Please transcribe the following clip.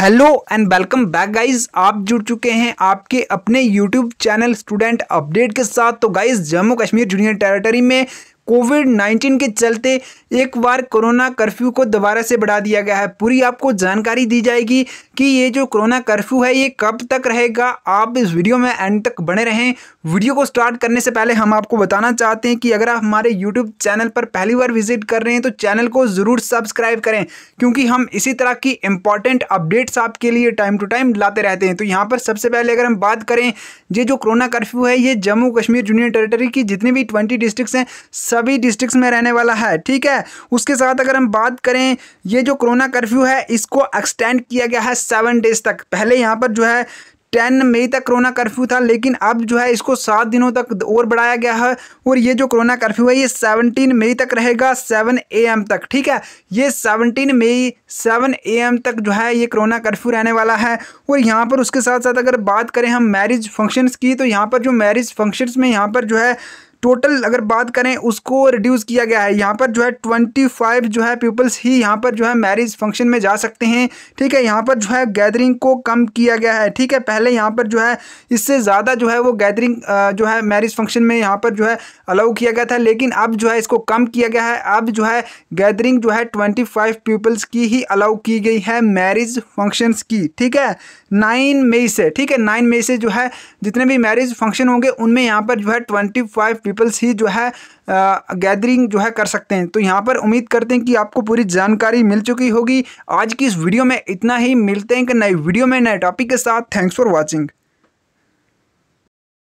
hello and welcome back guys आप जुड़ चुके हैं आपके अपने यूट्यूब चैनल स्टूडेंट अपडेट के साथ तो guys Jammu Kashmir junior territory में कोविड नाइन्टीन के चलते एक बार कोरोना कर्फ्यू को दोबारा से बढ़ा दिया गया है पूरी आपको जानकारी दी जाएगी कि ये जो कोरोना कर्फ्यू है ये कब तक रहेगा आप इस वीडियो में एंड तक बने रहें वीडियो को स्टार्ट करने से पहले हम आपको बताना चाहते हैं कि अगर आप हमारे यूट्यूब चैनल पर पहली बार विजिट कर रहे हैं तो चैनल को ज़रूर सब्सक्राइब करें क्योंकि हम इसी तरह की इंपॉर्टेंट अपडेट्स आपके लिए टाइम टू टाइम लाते रहते हैं तो यहाँ पर सबसे पहले अगर हम बात करें ये जो कोरोना कर्फ्यू है ये जम्मू कश्मीर यूनियन टेरेटरी की जितनी भी ट्वेंटी डिस्ट्रिक्स हैं सभी डिस्ट्रिक्ट में रहने वाला है ठीक है उसके साथ अगर हम बात करें ये जो कोरोना कर्फ्यू है इसको एक्सटेंड किया गया है सेवन डेज तक पहले यहाँ पर जो है टेन मई तक कोरोना कर्फ्यू था लेकिन अब जो है इसको सात दिनों तक और बढ़ाया गया है और ये जो कोरोना कर्फ्यू है ये सेवनटीन मई तक रहेगा सेवन ए एम तक ठीक है ये seventeen May seven A M तक जो है ये कोरोना कर्फ्यू रहने वाला है और यहाँ पर उसके साथ साथ अगर बात करें हम मैरिज फंक्शंस की तो यहाँ पर जो मैरिज फंक्शंस में यहाँ पर जो है टोटल अगर बात करें उसको रिड्यूस किया गया है यहाँ पर जो है ट्वेंटी फाइव जो है पीपल्स ही यहाँ पर जो है मैरिज फंक्शन में जा सकते हैं ठीक है यहाँ पर जो है गैदरिंग को कम किया गया है ठीक है पहले यहाँ पर जो है इससे ज़्यादा जो है वो गैदरिंग जो है मैरिज फंक्शन में यहाँ पर जो है अलाउ किया गया था लेकिन अब जो है इसको कम किया गया है अब जो है गैदरिंग जो है ट्वेंटी फाइव पीपल्स की ही अलाउ की गई है मैरिज फंक्शन की ठीक है नाइन मई से ठीक है नाइन मई से जो है जितने भी मैरिज फंक्शन होंगे उनमें यहाँ पर जो है ट्वेंटी फाइव पीपल्स ही जो है गैदरिंग जो है कर सकते हैं तो यहाँ पर उम्मीद करते हैं कि आपको पूरी जानकारी मिल चुकी होगी आज की इस वीडियो में इतना ही मिलते हैं कि नए वीडियो में नए टॉपिक के साथ थैंक्स फॉर वॉचिंग